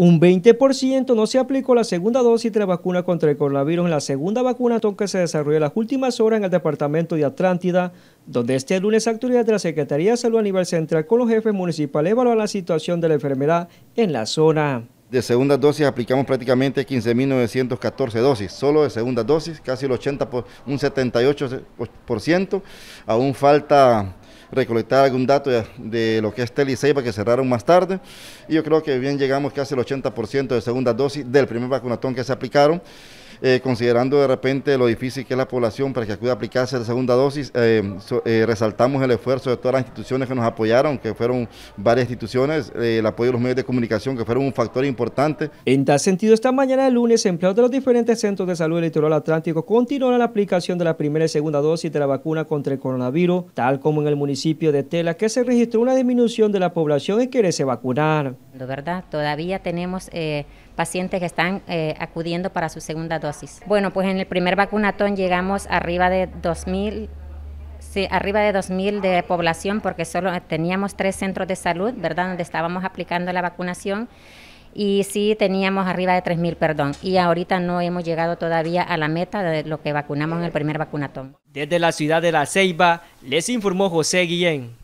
Un 20% no se aplicó la segunda dosis de la vacuna contra el coronavirus en la segunda vacuna, que se desarrolló en las últimas horas en el departamento de Atlántida, donde este lunes actualidad de la Secretaría de Salud a nivel central con los jefes municipales evaluó la situación de la enfermedad en la zona. De segunda dosis aplicamos prácticamente 15.914 dosis, solo de segunda dosis, casi el 80, un 78%. Aún falta recolectar algún dato de, lo que es Teliseiba que cerraron más tarde. Y yo creo que bien llegamos casi al 80% de segunda dosis del primer vacunatón que se aplicaron. Eh, considerando de repente lo difícil que es la población para que acude a aplicarse la segunda dosis, eh, eh, resaltamos el esfuerzo de todas las instituciones que nos apoyaron, que fueron varias instituciones, el apoyo de los medios de comunicación, que fueron un factor importante. En tal sentido, esta mañana de lunes, empleados de los diferentes centros de salud del litoral atlántico continuaron la aplicación de la primera y segunda dosis de la vacuna contra el coronavirus, tal como en el municipio de Tela, que se registró una disminución de la población que quiere se vacunar. Todavía tenemos eh, pacientes que están eh, acudiendo para su segunda dosis. Bueno, pues en el primer vacunatón llegamos arriba de 2.000 arriba de 2.000 de población porque solo teníamos tres centros de salud, ¿verdad?, donde estábamos aplicando la vacunación y sí teníamos arriba de 3.000, perdón, y ahorita no hemos llegado todavía a la meta de lo que vacunamos en el primer vacunatón. Desde la ciudad de La Ceiba, les informó José Guillén.